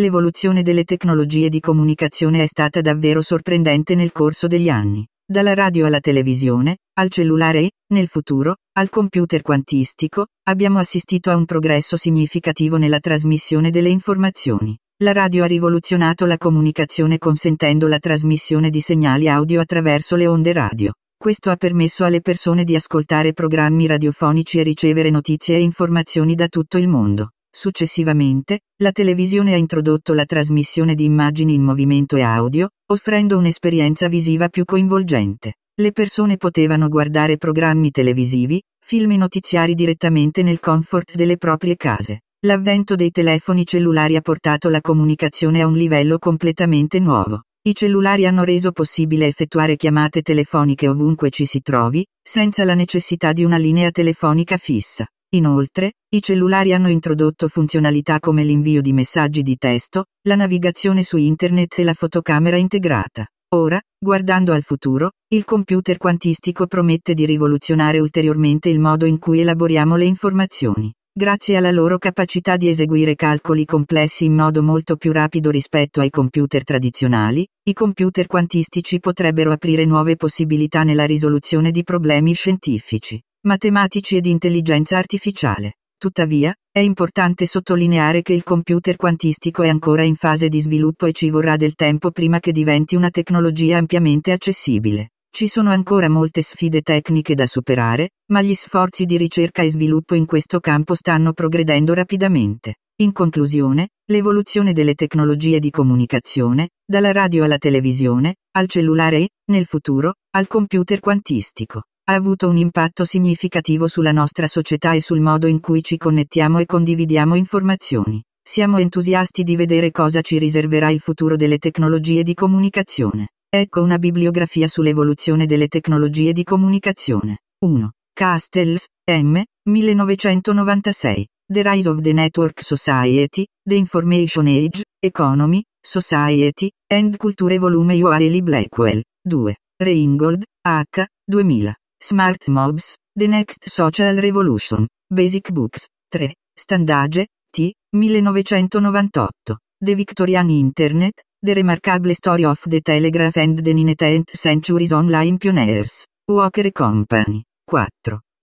L'evoluzione delle tecnologie di comunicazione è stata davvero sorprendente nel corso degli anni, dalla radio alla televisione, al cellulare e, nel futuro, al computer quantistico, abbiamo assistito a un progresso significativo nella trasmissione delle informazioni. La radio ha rivoluzionato la comunicazione consentendo la trasmissione di segnali audio attraverso le onde radio. Questo ha permesso alle persone di ascoltare programmi radiofonici e ricevere notizie e informazioni da tutto il mondo. Successivamente, la televisione ha introdotto la trasmissione di immagini in movimento e audio, offrendo un'esperienza visiva più coinvolgente. Le persone potevano guardare programmi televisivi, film e notiziari direttamente nel comfort delle proprie case. L'avvento dei telefoni cellulari ha portato la comunicazione a un livello completamente nuovo. I cellulari hanno reso possibile effettuare chiamate telefoniche ovunque ci si trovi, senza la necessità di una linea telefonica fissa. Inoltre, i cellulari hanno introdotto funzionalità come l'invio di messaggi di testo, la navigazione su internet e la fotocamera integrata. Ora, guardando al futuro, il computer quantistico promette di rivoluzionare ulteriormente il modo in cui elaboriamo le informazioni. Grazie alla loro capacità di eseguire calcoli complessi in modo molto più rapido rispetto ai computer tradizionali, i computer quantistici potrebbero aprire nuove possibilità nella risoluzione di problemi scientifici matematici ed intelligenza artificiale. Tuttavia, è importante sottolineare che il computer quantistico è ancora in fase di sviluppo e ci vorrà del tempo prima che diventi una tecnologia ampiamente accessibile. Ci sono ancora molte sfide tecniche da superare, ma gli sforzi di ricerca e sviluppo in questo campo stanno progredendo rapidamente. In conclusione, l'evoluzione delle tecnologie di comunicazione, dalla radio alla televisione, al cellulare e, nel futuro, al computer quantistico, ha avuto un impatto significativo sulla nostra società e sul modo in cui ci connettiamo e condividiamo informazioni. Siamo entusiasti di vedere cosa ci riserverà il futuro delle tecnologie di comunicazione. Ecco una bibliografia sull'evoluzione delle tecnologie di comunicazione. 1. Castells, M. 1996. The Rise of the Network Society, The Information Age, Economy, Society, and Culture Volume UALI Blackwell. 2. Reingold, H. 2000. Smart Mobs, The Next Social Revolution, Basic Books, 3, Standage, T, 1998, The Victorian Internet, The Remarkable Story of the Telegraph and the Ninetent Centuries Online Pioneers, Walker Company, 4,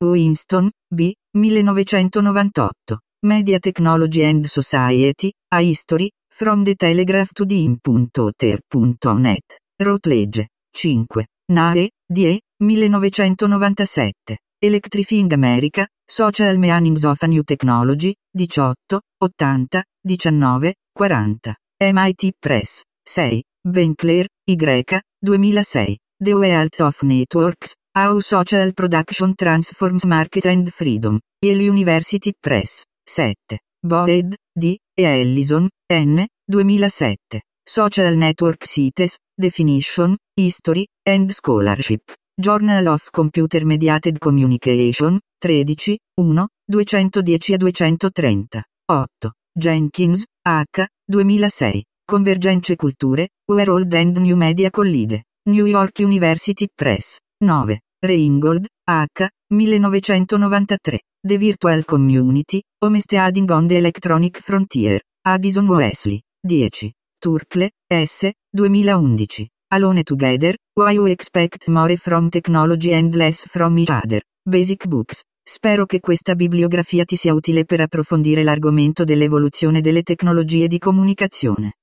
Winston, B, 1998, Media Technology and Society, A History, From the Telegraph to the In.Ter.net, Routledge, 5, Nae, Die, 1997. Electrifying America, Social Meanings of New Technology, 18, 80, 19, 40. MIT Press, 6. Bencler, Y, 2006. The Wealth of Networks, How Social Production Transforms Market and Freedom, Yale University Press, 7. Boed, D. e Ellison, N. 2007. Social Network Cities, Definition, History, and Scholarship. Journal of Computer Mediated Communication, 13, 1, 210 e 230, 8, Jenkins, H, 2006, Convergenze Culture, Where Old and New Media Collide, New York University Press, 9, Reingold, H, 1993, The Virtual Community, Adding on the Electronic Frontier, Addison Wesley, 10, Turkle, S, 2011. Alone together, why you expect more from technology and less from each other. Basic Books. Spero che questa bibliografia ti sia utile per approfondire l'argomento dell'evoluzione delle tecnologie di comunicazione.